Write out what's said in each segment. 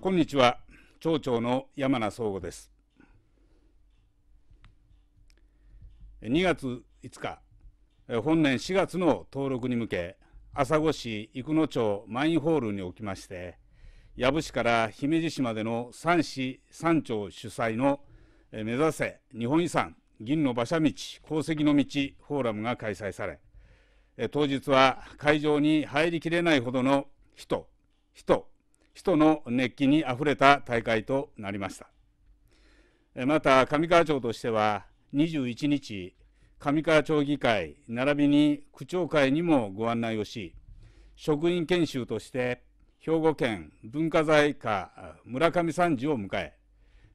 こんにちは町長の山名総吾です2月5日本年4月の登録に向け朝来市生野町マインホールにおきまして父市から姫路市までの3市3町主催の目指せ日本遺産銀の馬車道功績の道フォーラムが開催され当日は会場に入りきれないほどの人人人の熱気にあふれた大会となりましたまた上川町としては21日上川町議会並びに区長会にもご案内をし職員研修として兵庫県文化財課村上参事を迎え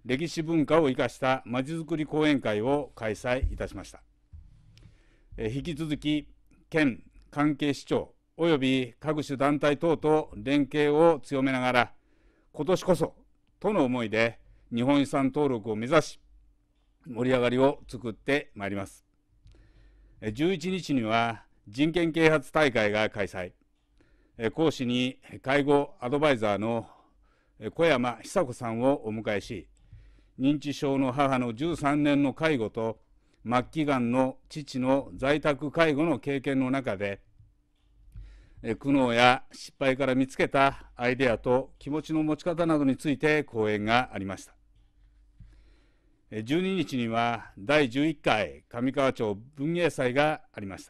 歴史文化を生かしたまちづくり講演会を開催いたしました引き続き県関係市長及び各種団体等と連携を強めながら、今年こそとの思いで日本遺産登録を目指し、盛り上がりを作ってまいります。11日には人権啓発大会が開催。講師に介護アドバイザーの小山久子さんをお迎えし、認知症の母の13年の介護と末期がんの父の在宅介護の経験の中で苦悩や失敗から見つけたアイデアと気持ちの持ち方などについて講演がありました12日には第11回上川町文芸祭がありまし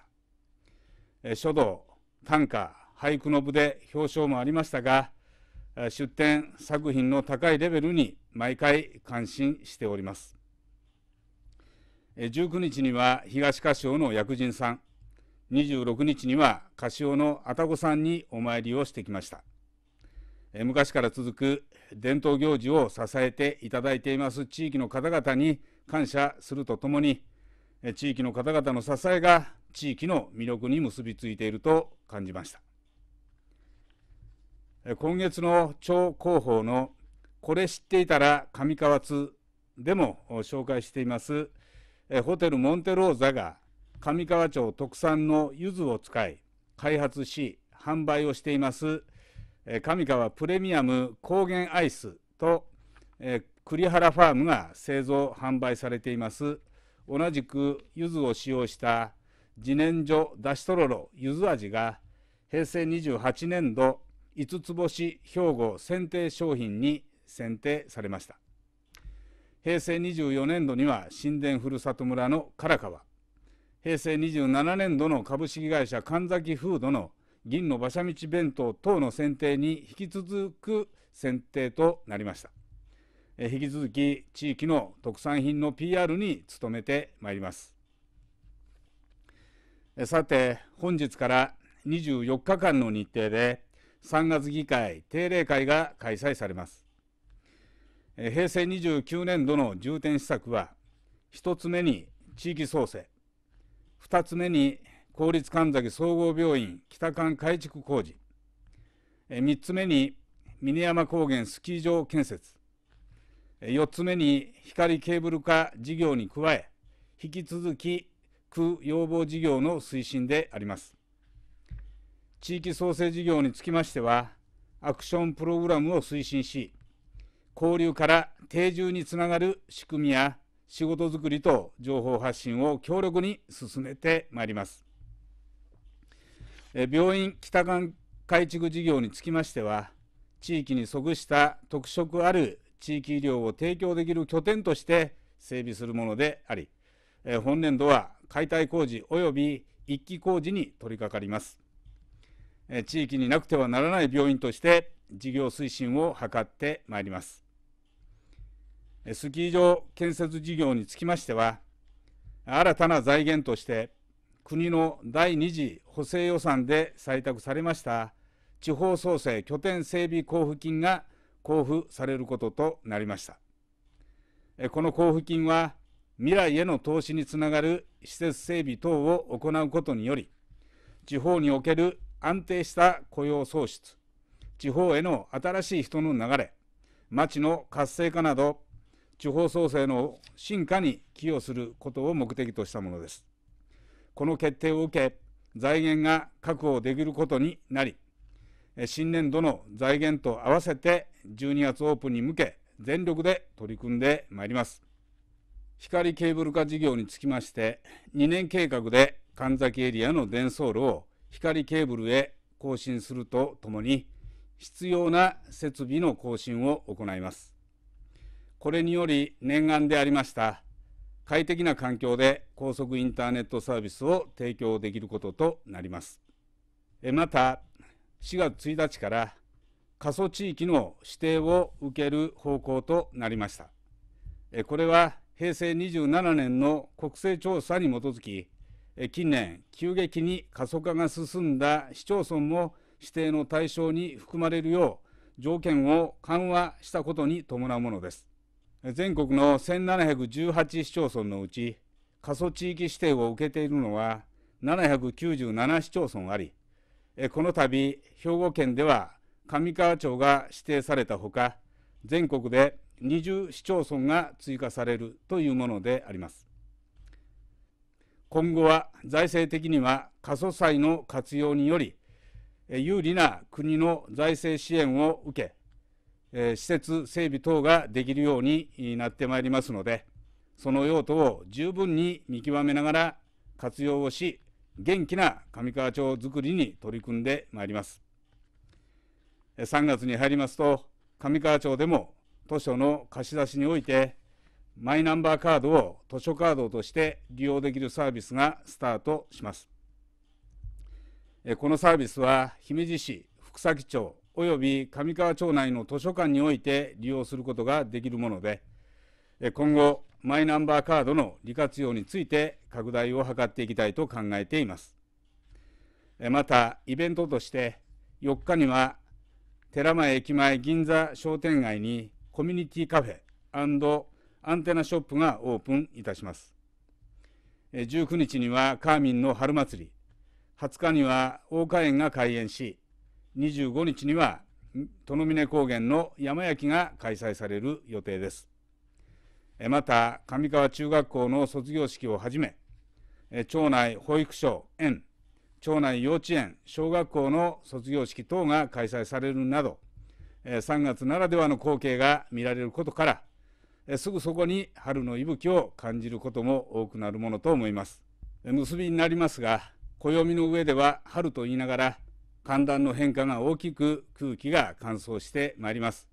た書道短歌俳句の部で表彰もありましたが出展作品の高いレベルに毎回感心しております19日には東歌唱の薬人さん26日には柏尾の愛宕さんにお参りをしてきました昔から続く伝統行事を支えていただいています地域の方々に感謝するとともに地域の方々の支えが地域の魅力に結びついていると感じました今月の超広報の「これ知っていたら上川津」でも紹介していますホテルモンテローザが上川町特産の柚子を使い開発し販売をしています上川プレミアム高原アイスと栗原ファームが製造販売されています同じく柚子を使用した自然薯だしとろろ柚子味が平成28年度5つ星兵庫選定商品に選定されました平成24年度には神殿ふるさと村の唐川平成27年度の株式会社神崎フードの銀の馬車道弁当等の選定に引き続く選定となりました引き続き地域の特産品の PR に努めてまいりますさて本日から24日間の日程で3月議会定例会が開催されます平成29年度の重点施策は1つ目に地域創生2つ目に公立神崎総合病院北館改築工事3つ目に峰山高原スキー場建設4つ目に光ケーブル化事業に加え引き続き区要望事業の推進であります地域創生事業につきましてはアクションプログラムを推進し交流から定住につながる仕組みや仕事づくりと情報発信を強力に進めてまいります。病院北館改築事業につきましては、地域に即した特色ある地域医療を提供できる拠点として整備するものであり、本年度は解体工事及び一期工事に取り掛かります。地域になくてはならない病院として事業推進を図ってまいります。スキー場建設事業につきましては、新たな財源として、国の第2次補正予算で採択されました地方創生拠点整備交付金が交付されることとなりました。この交付金は、未来への投資につながる施設整備等を行うことにより、地方における安定した雇用創出、地方への新しい人の流れ、町の活性化など、地方創生の進化に寄与することを目的としたものです。この決定を受け、財源が確保できることになり、新年度の財源と合わせて12月オープンに向け、全力で取り組んでまいります。光ケーブル化事業につきまして、2年計画で神崎エリアの伝送路を光ケーブルへ更新するとともに、必要な設備の更新を行います。これにより念願でありました快適な環境で高速インターネットサービスを提供できることとなります。また4月1日から過疎地域の指定を受ける方向となりました。これは平成27年の国勢調査に基づき近年急激に過疎化が進んだ市町村も指定の対象に含まれるよう条件を緩和したことに伴うものです。全国の1718市町村のうち過疎地域指定を受けているのは797市町村ありこの度兵庫県では上川町が指定されたほか全国で20市町村が追加されるというものであります今後は財政的には過疎債の活用により有利な国の財政支援を受け施設整備等ができるようになってまいりますので、その用途を十分に見極めながら活用をし、元気な上川町づくりに取り組んでまいります。3月に入りますと、上川町でも図書の貸し出しにおいて、マイナンバーカードを図書カードとして利用できるサービスがスタートします。このサービスは姫路市、福崎町、及び上川町内の図書館において利用することができるもので、今後、マイナンバーカードの利活用について拡大を図っていきたいと考えています。また、イベントとして4日には、寺前駅前銀座商店街にコミュニティカフェアンテナショップがオープンいたします。19日にはカーミンの春祭り、20日には大花園が開園し、25日には殿峰高原の山焼きが開催される予定ですまた上川中学校の卒業式をはじめ町内保育所園町内幼稚園小学校の卒業式等が開催されるなど3月ならではの光景が見られることからすぐそこに春の息吹を感じることも多くなるものと思います結びになりますが暦の上では春と言いながら寒暖の変化が大きく空気が乾燥してまいります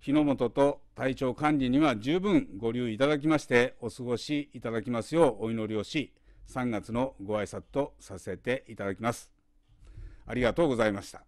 火の元と体調管理には十分ご留意いただきましてお過ごしいただきますようお祈りをし3月のご挨拶とさせていただきますありがとうございました